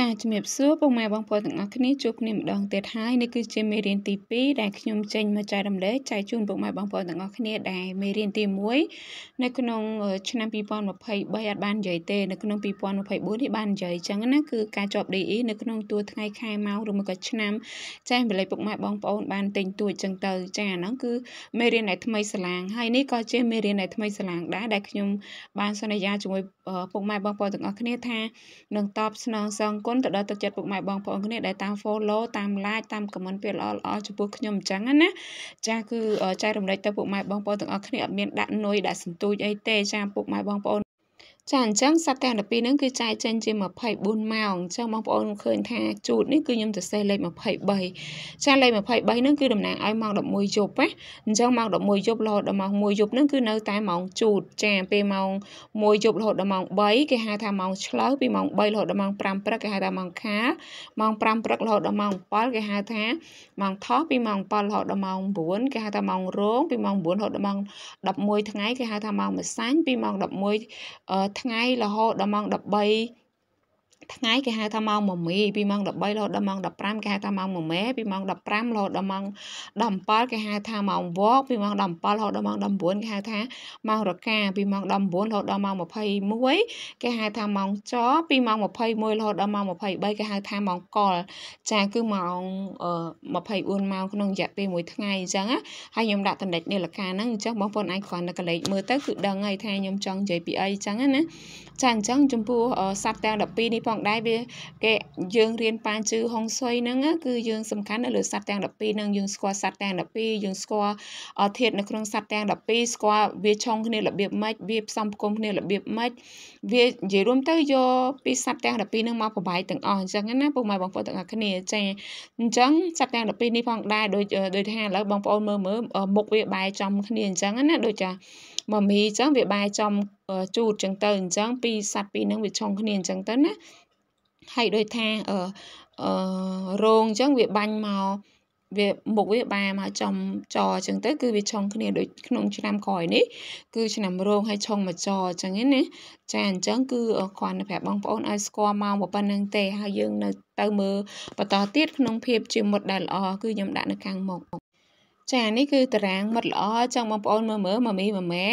ចាជំរាបសួរពុកម៉ែបងប្អូនទាំងអស់គ្នាជួបគ្នាម្ដងទៀតហើយនេះគឺជាមេរៀនទី2ដែលខ្ញុំចេញមកចែករំលែកចែកជូនពុកម៉ែបងប្អូនទាំងអស់គ្នាដែលមេរៀនទី1នៅក្នុងឆ្នាំ2023អាចបាននិយាយទេនៅក្នុង2024នេះបាននិយាយអញ្ចឹងណាគឺការជាប់ DE នៅក្នុងតួថ្ងៃខែម៉ោងឬមកក៏ឆ្នាំចែកម្លេចពុកម៉ែបងប្អូនបានទិញទួចអញ្ចឹងទៅ ចាហ្នឹងគឺមេរៀនដែលថ្មីសាឡាងហើយនេះក៏ជាមេរៀនដែលថ្មីសាឡាងដែរដែលខ្ញុំបានសន្យាជាមួយពុកម៉ែបងប្អូនទាំងអស់គ្នាថានឹងតបស្នងសងគុណទៅដល់ទឹកចិត្តពុកម៉ែបងប្អូនគ្នាដែលតាម follow តាម like តាម comment ពាក្យល្អៗចំពោះខ្ញុំអញ្ចឹងណាចាគឺចែករំលែកទៅពុកម៉ែបងប្អូនទាំងអស់គ្នាអត់មានដាក់នុយដាក់សន្ទូចអីទេចាពុកម៉ែបងប្អូនចាអញ្ចឹងសត្វទាំង12ហ្នឹងគឺចែកចេញជា24ម៉ោងអញ្ចឹងបងប្អូនឃើញថាជូតនេះគឺខ្ញុំសរសេរលេខ23ចាលេខ23ហ្នឹងគឺតំណាងឲ្យម៉ោង11យប់ណាអញ្ចឹងម៉ោង11យប់រហូតដល់ម៉ោង1យប់ហ្នឹងគឺនៅតែម៉ោងជូតចាពេលម៉ោង1យប់រហូតដល់ម៉ោង3គេហៅថាម៉ោងឆ្លូវពីម៉ោង3រហូតដល់ម៉ោង5ព្រឹកគេហៅថាម៉ោងខាម៉ោង5ព្រឹករហូតដល់ម៉ោង7គេហៅថាម៉ោងថោះពីម៉ោង7រហូតដល់ម៉ោង9គេហៅថាម៉ោងរោងពីម៉ោង9រហូតដល់ម៉ោង11ថ្ងៃគេហៅថាម៉ោងម្សាញ់ពីម៉ោង11ថ្ងៃរហូតដល់ម៉ោង13ថ្ងៃគេហៅថាម៉ោងមមីពីម៉ោង13រហូតដល់ម៉ោង15គេហៅថាម៉ោងមមែពីម៉ោង15រហូតដល់ម៉ោង17គេហៅថាម៉ោងវកពីម៉ោង17រហូតដល់ម៉ោង19គេហៅថាម៉ោងរកាពីម៉ោង19រហូតដល់ម៉ោង21គេហៅថាម៉ោងចពីម៉ោង21រហូតដល់ម៉ោង23គេហៅថាម៉ោងកលចាគឺម៉ោង24ម៉ោងក្នុងរយៈពេលមួយថ្ងៃអញ្ចឹងណាហើយខ្ញុំដាក់ចំណិចនាឡិកាហ្នឹងអញ្ចឹងបងប្អូនអាចគ្រាន់តែកលេចមើលទៅគឺដឹងហើយថាខ្ញុំចង់និយាយពីអីអញ្ចឹងណាចាអញ្ចឹងចំពោះសត្វទាំង12នេះផងផងដែរវាគេយើងរៀនប៉ាជឺហុងស៊ុយហ្នឹងគឺយើងសំខាន់នៅលើសត្វទាំង12ហ្នឹងយើងស្គាល់សត្វទាំង12យើងស្គាល់ធាតុនៅក្នុងសត្វទាំង12ស្គាល់វាឆុងគ្នារបៀបម៉េចវាផ្សំផ្គុំគ្នារបៀបម៉េចវានិយាយរួមទៅយកពីសត្វទាំង12ហ្នឹងមកប្របាយទាំងអស់អញ្ចឹងណាពុកម៉ែបងប្អូនទាំងអស់គ្នាចាអញ្ចឹងសត្វទាំង12នេះផងដែរដូចដូចថាឥឡូវបងប្អូនមើលមើលមុខវាបែរចំគ្នាអញ្ចឹងណាដូចថាមមីអញ្ចឹងវាបែរចំជូតអញ្ចឹងទៅអញ្ចឹងពីសត្វពីរហ្នឹងវាឆុងគ្នាអញ្ចឹងទៅណាហើយដោយថាអឺរោងអញ្ចឹងវាបាញ់មកវាមុខវាបាមកចំចអញ្ចឹងទៅគឺវាឆុងគ្នាដូចក្នុងឆ្នាំក្រោយនេះ គឺឆ្នាំរោងហើយឆុងមកចអញ្ចឹងណាចាអញ្ចឹងគឺគ្រាន់តែប្រាប់បងប្អូនឲ្យស្គាល់មកប៉ុណ្្នឹងទេហើយយើងនៅទៅមើលបន្តទៀតក្នុងភាពជាមុតដែលល្អគឺខ្ញុំដាក់នៅខាងមុខចានេះគឺតារាងមិត្តល្អចង់បងប្អូនមើលមើលម៉ាមីម៉ាម៉ែ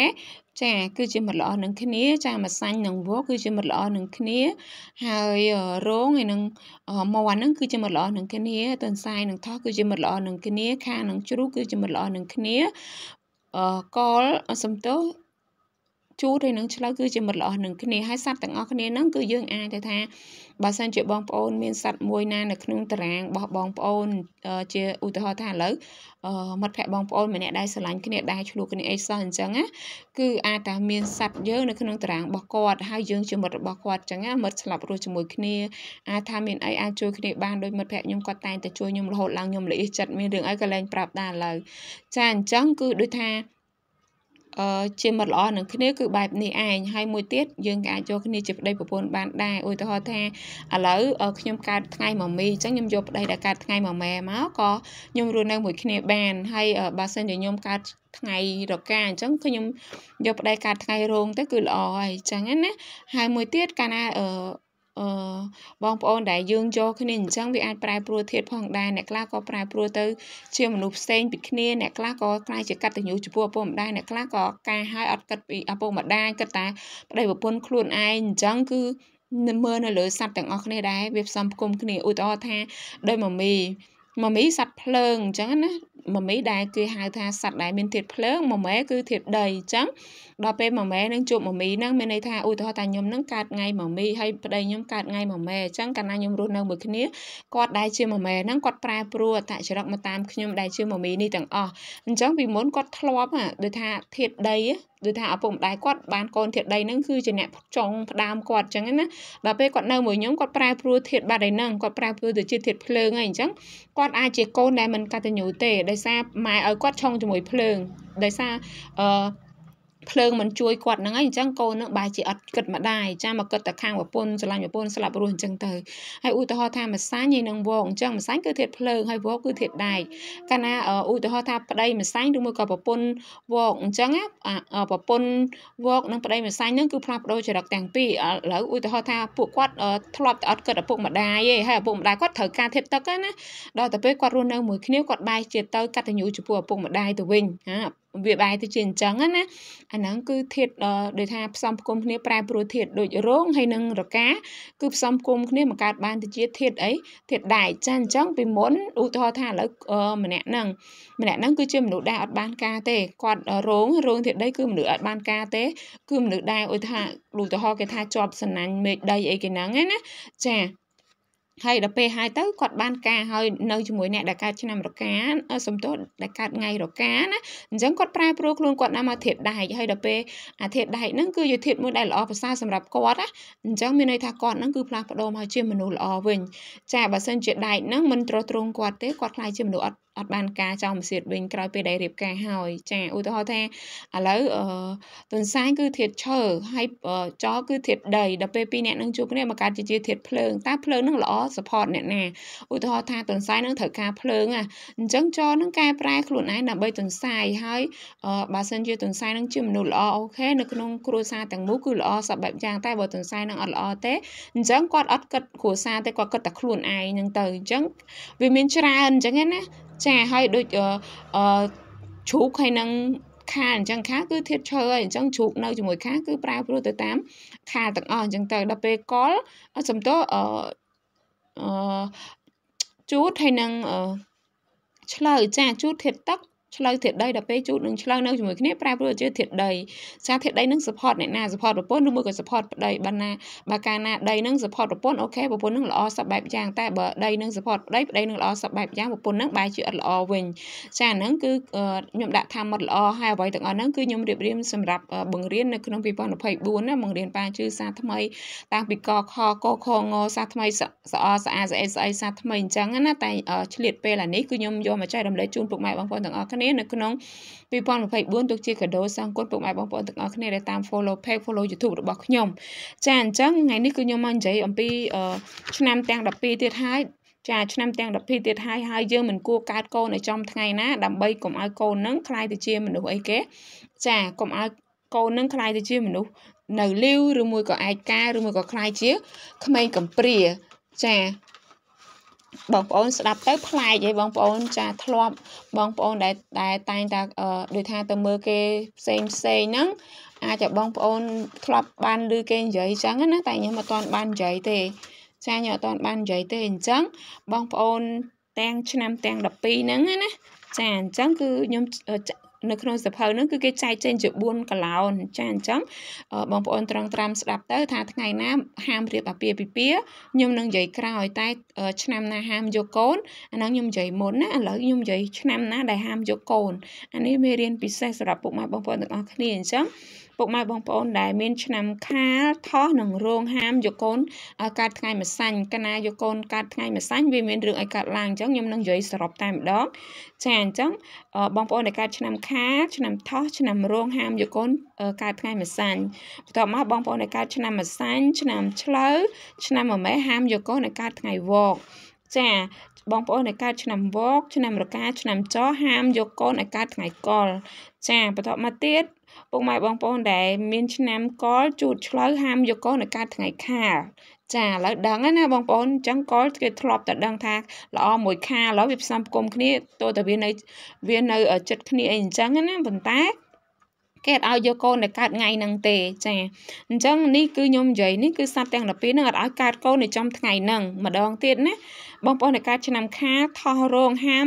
ចាគឺជាមិត្តល្អនឹងគ្នាចាមកសាញ់នឹងវកគឺជាមិត្តល្អនឹងគ្នាហើយរងហើយនឹងមាន់ហ្នឹងគឺជាមិត្តល្អនឹងគ្នាតន្សាយនឹងថោះគឺជាមិត្តល្អនឹងគ្នាខានឹងជ្រូកគឺជាមិត្តល្អនឹងគ្នាអកលសំទោសជូរហើយនឹងឆ្លៅគឺជាមិត្តល្អនឹងគ្នាហើយសត្វទាំងអស់គ្នានឹងគឺយើងអាចទៅថាបើសិនជាបងប្អូនមានសត្វមួយណានៅក្នុង តារាងរបស់បងប្អូនជាឧទាហរណ៍ថាឥឡូវមិត្តភ័ក្តិបងប្អូនម្នាក់ដែលស្រឡាញ់គ្នាដែលឆ្លោះគ្នាអីសោះអញ្ចឹងណាគឺអាចតែមានសត្វយើងនៅក្នុងតារាងរបស់គាត់ហើយយើងជាមិត្តរបស់គាត់អញ្ចឹងណាមិត្តស្លាប់រស់ជាមួយគ្នាអាចថាមានអីអាចជួយគ្នាបានដោយមិត្តភ័ក្តិខ្ញុំគាត់តែងតែជួយខ្ញុំរហូតឡើងខ្ញុំល្អិះចិត្តមានរឿងអីក៏លែងប្រាប់ដែរឡើយចាអញ្ចឹងគឺដូចថាអឺជាមិត្តល្អនឹងគ្នាគឺបែបនេះឯងហើយមួយទៀតយើងក៏អាចយកគ្នាជាប្តីប្រពន្ធបានដែរឧទាហរណ៍ថាឥឡូវខ្ញុំកើតថ្ងៃម៉មីអញ្ចឹងខ្ញុំយកប្តីដែលកើតថ្ងៃម៉ម៉ែមកក៏ខ្ញុំរស់នៅមួយគ្នាបាន ហើយបើសិនជាខ្ញុំកើតថ្ងៃរកាអញ្ចឹងខ្ញុំយកប្តីកើតថ្ងៃរោងទៅគឺល្អហើយអញ្ចឹងណាហើយមួយទៀតកាលណាអឺអឺបងប្អូនដែលយើងយកគ្នាអញ្ចឹងវាអាចប្រែប្រួលធាតផងដែរអ្នកខ្លះក៏ប្រែប្រួលទៅជាមនុស្សផ្សេងពីគ្នាអ្នកខ្លះក៏ខ្លាចជាកតញ្ញូចំពោះឪពុកម្ដាយអ្នកខ្លះក៏ការហើយអត់គិតពីឪពុកម្ដាយគិតតែប្តីប្រពន្ធខ្លួនឯងអញ្ចឹងគឺមើលនៅលើសัตว์ទាំងអស់គ្នាដែរវាផ្សំផ្គុំគ្នាឧទាហរណ៍ថាដោយមមីមមីសัตว์ភ្លើងអញ្ចឹងណាមមីដែលគេហៅថាសัตว์ដែលមានធាតុភ្លើងមមែគឺធាតុដីអញ្ចឹងដល់ពេលមមែនឹងជួបមមីហ្នឹងមានន័យថាឧទាហរណ៍ថាខ្ញុំនឹងកើតថ្ងៃមមីហើយប្តីខ្ញុំកើតថ្ងៃមមែអញ្ចឹងកាលណាខ្ញុំរស់នៅមួយគ្នាគាត់ដែលជាមមែហ្នឹងគាត់ប្រែប្រួលអតចរិតមកតាមខ្ញុំដែលជាមមីនេះទាំងអស់អញ្ចឹងពីមុនគាត់ធ្លាប់ដូចថាធាតុដីដូចថាឪពុកម្ដាយគាត់បានកូនធាតុដីហ្នឹងគឺជាអ្នកចង់ផ្ដើមគាត់អញ្ចឹងណាដល់ពេលគាត់នៅមួយខ្ញុំគាត់ប្រែប្រួលធាតុបាត់ឯហ្នឹងគាត់ប្រែប្រួលទៅជាធាតុភ្លើងឯអញ្ចឹងគាត់អាចជាកូនដែលមិនកតញ្ញូទេដោយសារម៉ែឲ្យគាត់ឆុងជាមួយភ្លើងដោយសារអឺភ្លើងមិនជួយគាត់ហ្នឹងហើយអញ្ចឹងកូននឹងបែរជាអត់គិតម្ដាយចាមកគិតតែខាងប្រពន្ធស្រឡាញ់ប្រពន្ធស្លាប់រស់អញ្ចឹងទៅហើយឧទាហរណ៍ថាម្សាញ់ឯនឹងវងអញ្ចឹងម្សាញ់គឺធាតុភ្លើងហើយវងគឺធាតុដែកកាលណាឧទាហរណ៍ថាប្តីម្សាញ់ឬមួយក៏ប្រពន្ធវងអញ្ចឹងប្រពន្ធវងនិងប្តីម្សាញ់ហ្នឹងគឺផ្លាស់ប្ដូរចរិតទាំងពីរឥឡូវឧទាហរណ៍ថាពួកគាត់ធ្លាប់តែអត់គិតឪពុកម្ដាយឯងហើយឪពុកម្ដាយគាត់ត្រូវការធាតុទឹកណាដល់តែពេលគាត់រស់នៅមួយគ្នាគាត់បែរជាទៅកតញ្ញូចំពោះឪពុកម្ដាយទៅវិញណាវាបាយទៅជាអញ្ចឹងណាអាហ្នឹងគឺធាតដោយថាផ្សំផ្គុំគ្នាប្រែប្រួលធាតដូចរងហើយនឹងរកា គឺផ្សំផ្គុំគ្នាបង្កើតបានទៅជាធាតអីធាតដែកចាអញ្ចឹងពីមុនឧទាហរណ៍ថាឥឡូវម្នាក់ហ្នឹងម្នាក់ហ្នឹងគឺជាមនុស្សដែលអត់បានការទេគាត់រងរងធាតដីគឺមនុស្សអត់បានការទេ គឺមនុស្សដែលឧទាហរណ៍ឧទាហរណ៍គេថាជាប់សំណាញ់មេឃដីអីគេហ្នឹងណាចាហើយដល់ពេលហើយទៅគាត់បានការហើយនៅជាមួយអ្នកដែលកើតឆ្នាំរកាសំទោសដែលកើតថ្ងៃរកាណាអញ្ចឹងគាត់ប្រែប្រួលខ្លួនគាត់ណាមកធាតដែកហើយដល់ពេលអាធាតដែកហ្នឹងគឺជាធាតមួយដែលល្អប្រសើរសម្រាប់គាត់ណាអញ្ចឹងមានន័យថាគាត់ហ្នឹងគឺផ្លាស់ប្ដូរមកជាមនុស្សល្អវិញចាបើសិនជាដែកហ្នឹងមិនត្រទ្រង់គាត់ទេគាត់ខ្លាចជាមនុស្សអត់អត់បានការចោលម្សៀតវិញក្រោយពេលដែលរៀបការហើយ ចាឧទាហរណ៍ថាឥឡូវទុនសាយគឺធាតឈើហើយចោលគឺធាតដីដល់ពេលពីរអ្នកនឹងជួបគ្នាបង្កើតជាធាតភ្លើងតើភ្លើងនឹងល្អ support អ្នកណាឧទាហរណ៍ថាទុនសាយនឹងត្រូវការភ្លើងអញ្ចឹងចោលនឹងកែប្រែ ខ្លួនឯងដើម្បីទុនសាយហើយបើសិនជាទុនសាយនឹងជាមនុស្សល្អអូខេនៅក្នុងគ្រួសារទាំងមូលគឺល្អសពបែបយ៉ាង តែបើទុនសាយនឹងអត់ល្អទេអញ្ចឹងគាត់អត់គិតគ្រួសារទេគាត់គិតតែខ្លួនឯងនឹងទៅអញ្ចឹងវាមានច្រើនអញ្ចឹងណាចាហើយដូចអឺជ្រូកហើយនឹងខាអញ្ចឹងខាគឺធាតឈើហើយអញ្ចឹងជ្រូកនៅជាមួយខាគឺប្រែប្រួលទៅតាម ខាទាំងអស់អញ្ចឹងទៅដល់ពេលកលសំទោអឺអឺជូតហើយនឹងឆ្លើចាជូតធាតទឹកឆ្លូវធាតុដីដល់ពេលជូតនឹងឆ្លូវនៅជាមួយគ្នាប្រែប្រួលជាធាតុដីសារធាតុដីនឹង support អ្នកណា support ប្រពន្ធឬមួយក៏ support ប្តីបើណាបើកាលណាដីនឹង support ប្រពន្ធអូខេប្រពន្ធនឹងល្អសពបែបយ៉ាង តែបើដីនឹង support ប្តីប្តីនឹងល្អសពបែបយ៉ាងប្រពន្ធនឹងបែរជាអត់ល្អវិញចាហ្នឹងគឺខ្ញុំដាក់ថាមុតល្អហើយអ្វីទាំងអស់ហ្នឹងគឺខ្ញុំរៀបរៀងសម្រាប់បង្រៀននៅក្នុង2024ណាបង្រៀនប៉ាជឺសាថ្មី តាំងពីកខកខងសាថ្មីស្អស្អាតស្អីស្អីសាថ្មីអញ្ចឹងណាតែឆ្លៀតពេលអានេះគឺខ្ញុំយកមកចែករំលែកជូនពុកម៉ែបងប្អូនទាំងអស់គ្នាគ្នានៅក្នុង2024ទុកជាកាដូសងគុណពុកម៉ែបងប្អូនទាំងអស់គ្នាដែលតាម follow page follow YouTube របស់ខ្ញុំចាអញ្ចឹងថ្ងៃនេះគឺខ្ញុំមកនិយាយអំពីឆ្នាំទាំង12ទៀតហើយចាឆ្នាំទាំង12ទៀតហើយហើយយើងមិនគួរកើតកូនឲ្យចំថ្ងៃណាដើម្បីកុំឲ្យកូននឹងคล้ายទៅជាមនុស្សអីគេចាកុំឲ្យកូននឹងคล้ายទៅជាមនុស្សនៅលីវឬមួយក៏ឯកាឬមួយក៏คล้ายជាក្មេងកំព្រាចាបងប្អូនស្ដាប់ទៅប្លែកហើយបងប្អូនចាធ្លាប់បងប្អូនដែលដែលតែងតែដូចថាទៅមើលគេផ្សេងផ្សេងហ្នឹងអាចតែបងប្អូនធ្លាប់បានឮគេនិយាយចឹងណាតែខ្ញុំអត់ទាន់បាននិយាយទេចាខ្ញុំអត់ទាន់បាននិយាយទេអញ្ចឹងបងប្អូនទាំង ឆ្នាំទាំង12ហ្នឹងណាចាអញ្ចឹងគឺខ្ញុំនៅក្នុងសភៅហ្នឹងគឺគេចែកចេញជា4កឡោនចាអញ្ចឹងបងប្អូន ត្រង់ត្រាំស្ដាប់ទៅថាថ្ងៃណាហាមរៀបអាពាហ៍ពិពាហ៍ខ្ញុំនឹងនិយាយក្រោយតែ ឆ្នាំណាហាមយកកូនអាហ្នឹងខ្ញុំនិយាយមុនណាឥឡូវខ្ញុំនិយាយឆ្នាំណាដែលហាមយកកូនអានេះមេរៀនពិសេសសម្រាប់ពុកម៉ែបងប្អូនទាំងអស់គ្នាអញ្ចឹងពុកម៉ែបងប្អូនដែលមានឆ្នាំខាលថោះនឹងរងហាមយកកូនកើតថ្ងៃម្សាញ់កណាយកកូនកើតថ្ងៃម្សាញ់វាមានរឿងឲ្យកើតឡើងអញ្ចឹងខ្ញុំនឹងនិយាយសរុបតែម្ដងចាអញ្ចឹងបងប្អូនដែលកើតឆ្នាំខខាឆ្នាំថោះឆ្នាំរោងហាមយកូនកើតថ្ងៃម្សាញ់បន្ទាប់មកបងប្អូនដែលកើតឆ្នាំម្សាញ់ឆ្នាំ ឆ្លូវឆ្នាំមមែហាមយកកូនដែលកើតថ្ងៃវក ចា បងប្អូនដែលកើតឆ្នាំវកឆ្នាំរកាឆ្នាំចហាមយកកូនឲ្យកើតថ្ងៃកុលចាបន្ទាប់មកទៀតពុកម៉ែបងប្អូនដែលមានឆ្នាំកុលជូតឆ្លូវហាមយកកូនឲ្យកើតថ្ងៃខាលចាឥឡូវដឹងហើយណាបងប្អូនអញ្ចឹងកលគេធ្លាប់តែដឹងថា ល្អមួយខាឥឡូវវាផ្សំផ្គុំគ្នាទោះតែវានៅវានៅចិត្តគ្នាអីអញ្ចឹងណាប៉ុន្តែគេអត់ឲ្យយកកូនដែលកើតថ្ងៃហ្នឹងទេចាអញ្ចឹងនេះគឺខ្ញុំនិយាយនេះគឺសត្វទាំង12ហ្នឹងអត់ឲ្យកើតកូននៅចំថ្ងៃហ្នឹងម្ដងទៀតណាបងប្អូនដែលកើតឆ្នាំខាថោះរងហាម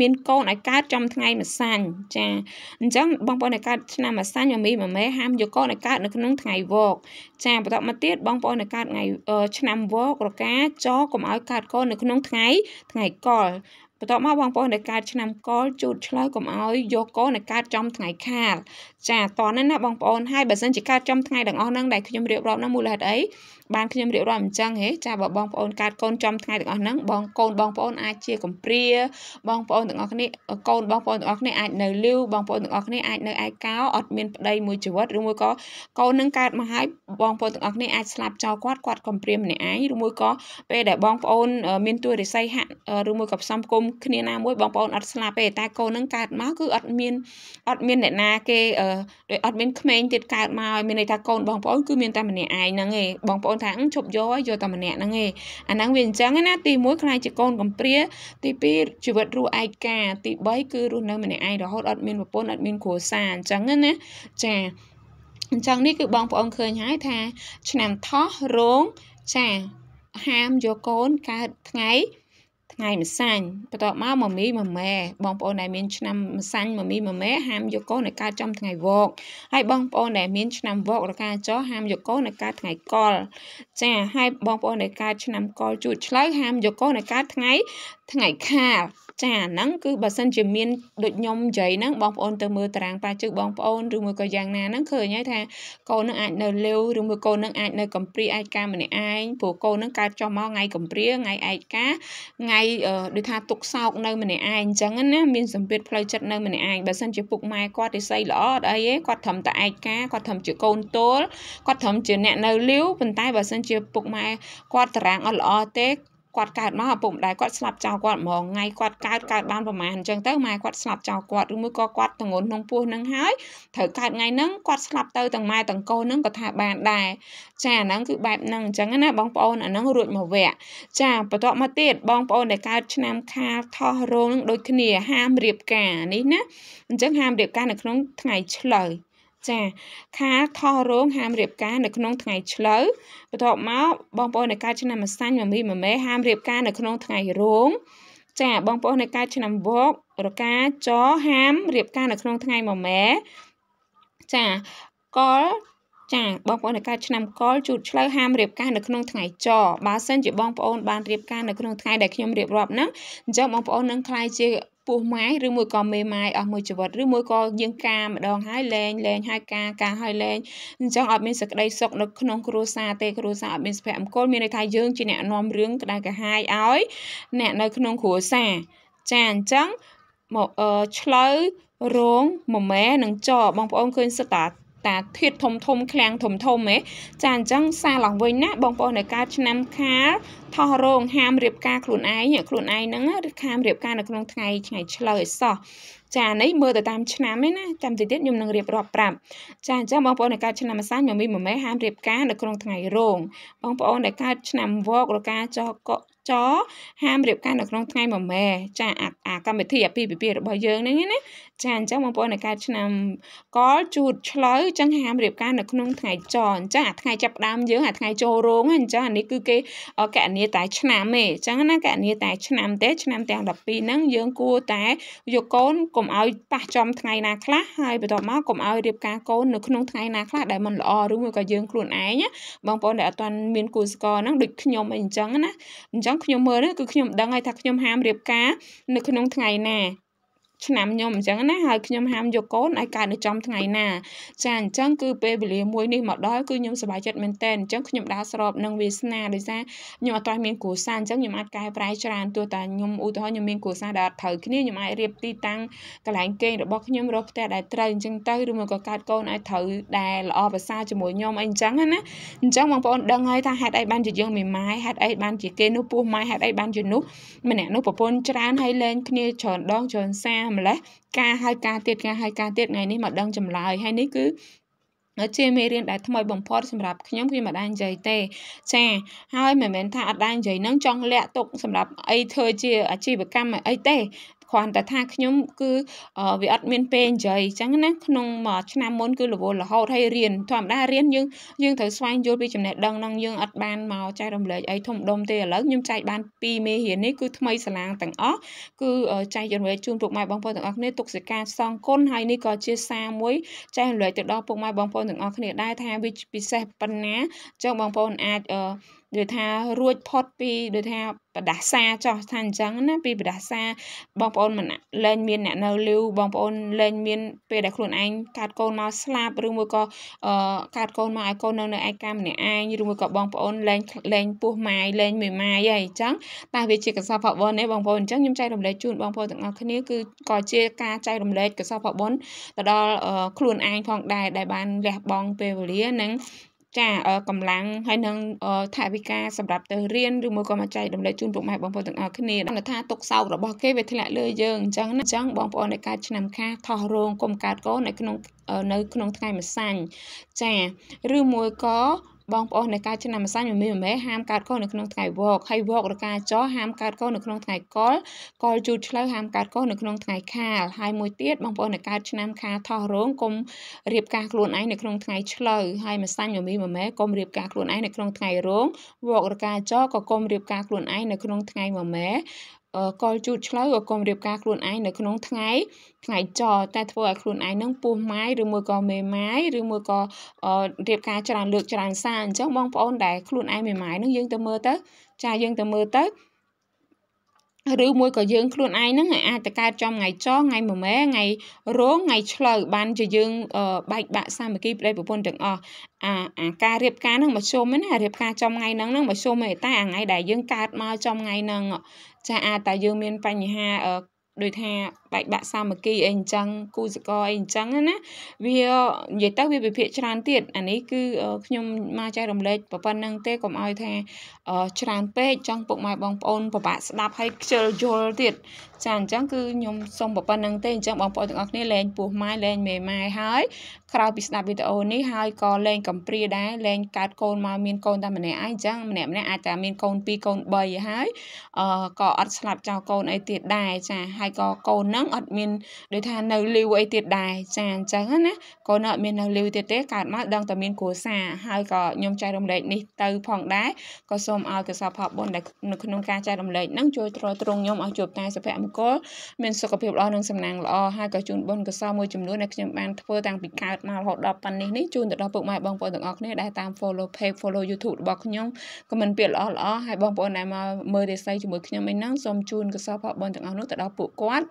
មានកូនឲ្យកើតចំថ្ងៃម្សាញ់ចាអញ្ចឹងបងប្អូនដែលកើតឆ្នាំម្សាញ់មីម៉មែហាមយកកូនឲ្យកើតនៅក្នុងថ្ងៃវក ចាបន្តមកទៀតបងប្អូនដែលកើតថ្ងៃឆ្នាំវករកាចកុំឲ្យកើតកូននៅក្នុងថ្ងៃ ថ្ងៃកលបន្ទាប់មកបងប្អូនដែលកើតឆ្នាំកុលជូតឆ្លើយកុំអោយយកកូនដែលកើតចំថ្ងៃខាលចាតោះណាបងប្អូនហើយបើសិនជាកើតចំថ្ងៃទាំងអស់ហ្នឹងដែលខ្ញុំរៀបរាប់ហ្នឹងមូលហេតុអីបានខ្ញុំរៀបរាប់អញ្ចឹងហ៎ចាបើបងប្អូនកើតកូនចំថ្ងៃទាំងអស់ហ្នឹងបងកូនបងប្អូនអាចជាកំព្រាបងប្អូនទាំងអស់គ្នាកូនបងប្អូនទាំងអស់គ្នាអាចនៅលីវបងប្អូនទាំងអស់គ្នាអាចនៅឯកោអត់មានប្តីមួយជីវិតឬមួយក៏កូននឹងកើតមកហើយបងប្អូនទាំងអស់គ្នាអាចស្លាប់ចោលគាត់គាត់កំព្រាម្នាក់ឯងឬមួយក៏ពេលដែលបងប្អូនមានទួរិស័យហាក់ឬមួយក៏ផ្សំគុំគ្នាណាមួយបងប្អូនអត់ស្លាប់ទេតែកូននឹងកើតមកគឺអត់មានអត់មានអ្នកណាគេដោយអត់មានក្មេងទៀតកើតមកឲ្យមានន័យថាកូនបងប្អូនគឺមានតែម្នាក់ឯងហ្នឹងឯងបងប្អូនថាជប់យកយកតែម្នាក់ហ្នឹងឯងអាហ្នឹងវាអញ្ចឹងណាទី1ខ្លាចជាកូនកំព្រា ទី2ជីវិតរស់ឯកា ទី3គឺរស់នៅម្នាក់ឯងរហូតអត់មានប្រពន្ធអត់មានគ្រួសារអញ្ចឹងណាចាអញ្ចឹងនេះគឺបងប្អូនឃើញហើយថា ឆ្នាំថោះរោងចាហាមយកកូនកើតថ្ងៃថ្ងៃម្សាញ់បន្ទាប់មកមមីមម៉ែបងប្អូនដែលមានឆ្នាំម្សាញ់មមីមម៉ែហាមយកកូននៅកើតចំថ្ងៃវកហើយបងប្អូនដែលមានឆ្នាំវករកាចោហាមយកកូននៅកើតថ្ងៃកុលចាហើយបងប្អូនដែលកើតឆ្នាំកុលជូតឆ្លូវហាមយកកូននៅកើតថ្ងៃថ្ងៃខាលចាហ្នឹងគឺបើសិនជាមានដូចខ្ញុំនិយាយហ្នឹងបងប្អូនទៅមើលតារាងប៉ាជឹកបងប្អូនឬមួយក៏យ៉ាងណាហ្នឹងឃើញហើយថាកូននឹងអាចនៅលាវឬមួយកូននឹងអាចនៅកំព្រាឯកាម្នាក់ឯងព្រោះកូននឹងកើតចុះមកថ្ងៃកំព្រាថ្ងៃឯកាថ្ងៃដូចថាទុកសោកនៅម្នាក់ឯងអញ្ចឹងណាមានសម្ពាធផ្លូវចិត្តនៅម្នាក់ឯងបើសិនជាពុកម៉ែគាត់ទេស័យល្អអត់អីទេគាត់ត្រឹមតែឯកាគាត់ត្រឹមជាកូនទោលគាត់ត្រឹមជាអ្នកនៅលាវប៉ុន្តែបើសិនជាពុកម៉ែគាត់តារាងអត់ល្អទេគាត់កើតមកឪពុកម្ដាយគាត់ស្លាប់ចោលគាត់ហ្មងថ្ងៃគាត់កើតកើតបានប្រមាណអញ្ចឹងទៅម៉ែគាត់ស្លាប់ចោលគាត់ឬមួយក៏គាត់ទងន់ក្នុងពោះនឹងហើយត្រូវកើតថ្ងៃហ្នឹងគាត់ស្លាប់ទៅទាំងម៉ែទាំងកូនហ្នឹងក៏ថាបានដែរចាអាហ្នឹងគឺបែបហ្នឹងអញ្ចឹងណាបងប្អូនអាហ្នឹងរួចមកវគ្គចាបន្ទាប់មកទៀតបងប្អូនដែលកើតឆ្នាំខាលថោះរោងនឹងដូចគ្នាហាមរៀបការនេះណាអញ្ចឹងហាមរៀបការ នៅក្នុងថ្ងៃឆ្លូវចាខាលថោះរោងហាមរៀបការនៅក្នុងថ្ងៃឆ្លូវបន្ទាប់មកបងប្អូននៅកើតឆ្នាំម្សាញ់មមីមមេហាមរៀបការ នៅក្នុងថ្ងៃរោងចាបងប្អូននៅកើតឆ្នាំវករកាចហាមរៀបការនៅក្នុងថ្ងៃមមែចាកលចាបងប្អូននៅកើតឆ្នាំកុលជូតឆ្លូវហាមរៀបការនៅក្នុងថ្ងៃចបើសិនជាបងប្អូនបានរៀបការនៅក្នុងថ្ងៃដែលខ្ញុំរៀបរាប់ហ្នឹងអញ្ចឹងបងប្អូននឹងខ្លាយជាពោះម៉ាយឬមួយក៏មេម៉ាយអស់មួយជីវិតឬមួយក៏យើងការម្ដងហើយលែងលែងហើយការការហើយលែងអញ្ចឹងអត់មានសក្តីសុខនៅក្នុងគ្រួសារទេគ្រួសារអត់មានសុភមង្គលមានន័យថាយើងជាអ្នកនាំរឿងក្តៅក្រហាយឲ្យអ្នកនៅក្នុងគ្រួសារចាអញ្ចឹងមកឆ្លើយរងមមែនិងចបងប្អូនឃើញសិតតាតាធាតធំធំឃ្លាំងធំធំហ៎ចាអញ្ចឹងសារឡើងវិញណា បងប្អូននៅកើតឆ្នាំខាលថោះរោងហាមរៀបការខ្លួនឯងខ្លួនឯងហ្នឹងហាមរៀបការនៅក្នុងថ្ងៃថ្ងៃឆ្លើយសោះចានេះមើលទៅតាមឆ្នាំឯណាចាំតិចទៀតខ្ញុំនឹងរៀបរាប់ប្រាប់ចាអញ្ចឹងបងប្អូនដែលកើតឆ្នាំអាសាញោមមីម៉មែហាមរៀបការនៅក្នុងថ្ងៃរោងបងប្អូនដែលកើតឆ្នាំវកឬការចោះកក់ចហាមរៀបការនៅក្នុងថ្ងៃមមែចាអាកម្មវិធីអាពាហ៍ពិពាហ៍របស់យើងហ្នឹងណាចាអញ្ចឹងបងប្អូននៅកើតឆ្នាំកលជូតឆ្លូវអញ្ចឹងហាមរៀបការនៅក្នុងថ្ងៃចអញ្ចឹងអាថ្ងៃចាប់ដើមយើងអាថ្ងៃចូលរោងអញ្ចឹងអានេះគឺគេកណនីតែឆ្នាំទេអញ្ចឹងណាកណនីតែឆ្នាំទេឆ្នាំទាំង12ហ្នឹងយើងគួរតែយកកូនកុំឲ្យប៉ះចំថ្ងៃណាខ្លះហើយបន្ទាប់មកកុំឲ្យរៀបការកូននៅក្នុងថ្ងៃណាខ្លះដែលមិនល្អឬមួយក៏យើងខ្លួនឯងបងប្អូនដែលអត់ទាន់មានគូស្ករហ្នឹងដូចខ្ញុំអីអញ្ចឹងណាអញ្ចឹងខ្ញុំមើលគឺខ្ញុំដឹងហើយថាខ្ញុំហាមរៀបការនៅក្នុងថ្ងៃណាឆ្នាំខ្ញុំអញ្ចឹងណាហើយខ្ញុំហាមយកកូនឲ្យកើតនៅចំថ្ងៃណា ចាអញ្ចឹងគឺពេលវេលាមួយនេះមកដល់គឺខ្ញុំសប្បាយចិត្តមែនតើអញ្ចឹងខ្ញុំដើរស្របនឹងវាសនាដោយសារខ្ញុំអត់ទាន់មានគ្រួសារអញ្ចឹងខ្ញុំអាចកែប្រែច្រើនទោះតាខ្ញុំឧទាហរណ៍ខ្ញុំមានគ្រួសារដែលអត់ត្រូវគ្នាខ្ញុំអាចរៀបទីតាំងកន្លែងគេងរបស់ខ្ញុំរកផ្ទះដែលត្រូវអញ្ចឹងទៅឬមកក៏កើតកូនឲ្យត្រូវដែលល្អប្រសើរជាមួយខ្ញុំអីអញ្ចឹងណាអញ្ចឹងបងប្អូនដឹងហើយថាហេតុអីបានជាយើងមីម៉ាយហេតុអីបានជាគេនោះពោះម៉ាយហេតុអីបានជានោះម្នាក់នោះប្រពន្ធច្រើនហើយលែងគ្នាច្រើនដងច្រើនសារម្លេះការហើយការទៀតការហើយការទៀតថ្ងៃនេះមកដឹងចម្លើយហើយនេះគឺជាមេរៀនដែលថ្មីបំផុតសម្រាប់ខ្ញុំខ្ញុំមិនដែរនិយាយទេចាហើយមិនមែនថាអត់ដែរនិយាយនឹងចង់លាក់ទុកសម្រាប់អីធ្វើជា អាជីវកម្មអីទេគ្រាន់តែថាខ្ញុំគឺវាអត់មានពេលនិយាយអញ្ចឹងណាក្នុងមួយឆ្នាំមុនគឺរវល់រហូតហើយរៀនធម្មតារៀនយើងយើងត្រូវស្វែងយល់ពីចំណេះដឹងនឹងយើងអត់បានមកចែករំលែកអីធំដុំទេឥឡូវខ្ញុំចែកបាន2មេរៀននេះគឺថ្មីសាឡាងទាំងអស់គឺចែករំលែកជូនពុកម៉ែបងប្អូនទាំងអស់គ្នាទុកសិកាសងគុណហើយនេះក៏ជាសារមួយចែករំលែកទៅដល់ពុកម៉ែបងប្អូនទាំងអស់គ្នាដែរថាវាពិសេសប៉ុណ្ណាចឹងបងប្អូនអាចដូចថារួចផុតពីដូចថាបដាសាចោះថាអញ្ចឹងណាពីបដាសាបងប្អូនមិនលែងមានអ្នកនៅលីវបងប្អូនលែងមានពេលដែលខ្លួនឯងកាត់កូនមកស្លាប់ឬមួយក៏កាត់កូនមកឲ្យកូននៅនៅឯកាម្នាក់ឯងឬមួយក៏បងប្អូនលែងលែងពោះម៉ាយលែងមេម៉ាយហើយអញ្ចឹងតែវាជាកសោផបនទេបងប្អូនអញ្ចឹងខ្ញុំចែករំលែកជូនបងប្អូនទាំងអស់គ្នាគឺក៏ជាការចែករំលែកកសោផបនទៅដល់ខ្លួនឯងផងដែរដែលបានលះបង់ពេលវេលានិងចាកម្លាំងហើយនឹងថវិកាសម្រាប់ទៅរៀនឬមួយក៏មកចែករំលែកជូនពុកម៉ែបងប្អូនទាំងអស់គ្នាដល់ថាទុកសោករបស់គេវាធ្លាក់លើយើងអញ្ចឹងណាអញ្ចឹងបងប្អូននៃការឆ្នាំខាថោះរោងកុំកើតកូននៅក្នុងនៅក្នុងថ្ងៃម្សាញ់ចាឬមួយក៏បងប្អូននៃការឆ្នាំម្សាញ់មមីមមែហាមកើតកោនៅក្នុងថ្ងៃវកហើយវករកាចហាមកើតកោនៅក្នុងថ្ងៃកុលកុលជូតឆ្លូវហាមកើតកោនៅក្នុងថ្ងៃខាលហើយមួយទៀតបងប្អូននៃកើតឆ្នាំខាថោះរោងកុំរៀបការខ្លួនឯងនៅក្នុងថ្ងៃឆ្លូវហើយម្សាញ់មមីមមែកុំរៀបការខ្លួនឯងនៅក្នុងថ្ងៃរោងវករកាចក៏កុំរៀបការខ្លួនឯងនៅក្នុងថ្ងៃមមែកលជូតឆ្លូវក៏កុំរៀបការខ្លួនឯងនៅក្នុងថ្ងៃថ្ងៃចតែធ្វើឲ្យខ្លួនឯងនឹងពោះម៉ាយឬមួយក៏មេម៉ាយឬមួយក៏រៀបការច្រើនលើកច្រើនសារអញ្ចឹងបងប្អូនដែលខ្លួនឯងមេម៉ាយនឹងយើងទៅមើលទៅចាយើងទៅមើលទៅឬមួយក៏យើងខ្លួនឯងហ្នឹងអាចទៅកើតចំថ្ងៃចថ្ងៃមមែថ្ងៃរោងថ្ងៃឆ្លូវបាន ជាយើងបែកបាក់សាមគ្គីប្តីប្រពន្ធទាំងអស់អាអាការរៀបការហ្នឹងមកជុំណារៀបការចំថ្ងៃហ្នឹងហ្នឹងមកជុំទេតែថ្ងៃដែលយើងកើតមកចំថ្ងៃហ្នឹងចាអាចតែយើងមានបញ្ហាដោយថាបែកបាក់សាមគ្គីអីអញ្ចឹងគូសកអីអញ្ចឹងណាវានិយាយទៅវាវិភាគច្រើនទៀតអានេះគឺខ្ញុំមកចែករំលែកប៉ុណ្្នឹងទេកុំឲ្យថាច្រើនពេកចង់ពុកម៉ែបងប្អូនពិបាកស្ដាប់ហើយខ្ជិលយល់ទៀតចាអញ្ចឹងគឺខ្ញុំសូមប៉ុណ្្នឹងទេអញ្ចឹងបងប្អូនទាំងអស់គ្នាលែងពោះម៉ាយលែងមេម៉ាយហើយក្រោយពីស្ដាប់វីដេអូនេះហើយក៏លែងកំព្រាដែរលែងកើតកូនមកមានកូនតែម្នាក់ឯងអញ្ចឹងម្នាក់ម្នាក់អាចតែមានកូន2កូន3ហើយអឺក៏អត់ស្លាប់ចោលកូនអីទៀតដែរចាហើយក៏កូននឹងអត់មានដូចថានៅលីវអីទៀតដែរចាអញ្ចឹងណាកូនអត់មាននៅលីវទៀតទេកើតមកដឹងតែមានគ្រួសារហើយក៏ខ្ញុំចែករំលែកនេះទៅ ផងដែរក៏សូមឲ្យកសលផលបុណ្យដែលនៅក្នុងការចែករំលែកនឹងជួយទ្រទ្រង់ខ្ញុំឲ្យជួបតែសុភមង្គលមានសុខភាពល្អនិងសំណាងល្អហើយក៏ជូនបុណ្យកសលមួយចំនួនដែលខ្ញុំបានធ្វើតាំងពីកើតកើតមករហូតដល់ប៉ុណ្នេះនេះជូនទៅដល់ពុកម៉ែបងប្អូនទាំងអស់គ្នាដែលតាម follow page follow YouTube របស់ខ្ញុំខមមិនពាក្យល្អល្អហើយបងប្អូនដែលមកមើលរិស័យជាមួយខ្ញុំឯហ្នឹងសូមជូនកសោផលបុណ្យទាំងអស់នោះទៅដល់ពួកគាត់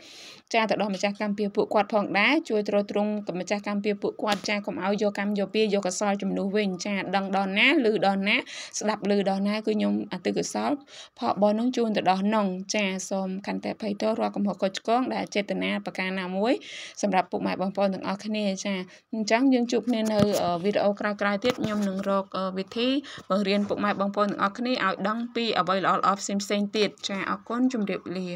ចាទៅដល់ម្ចាស់កម្មពីពួកគាត់ផងដែរជួយទ្រទ្រង់កម្ចាស់កម្មពីពួកគាត់ចាកុំឲ្យយកកម្មយកពីយកកសលជំនួសវិញចាដឹងដល់ណាឬដល់ណាស្ដាប់ឮដល់ណាគឺខ្ញុំអតិកសលផលបុណ្យនឹងជូនទៅដល់នងចាសូមខន្តិភ័យទោរាល់កំហុសកុសឆ្គងដែលចេតនាប្រការណាមួយសម្រាប់ពុកម៉ែបងប្អូនទាំងអស់គ្នាចាអញ្ចឹងយើងជួបគ្នានៅវីដេអូក្រោយៗទៀតខ្ញុំនឹងរកវិធីបង្រៀនពុកម៉ែបងប្អូនទាំងអស់គ្នាឲ្យដឹងពីអ្វីល្អៗផ្សេងៗទៀតចាអរគុណជម្រាបលា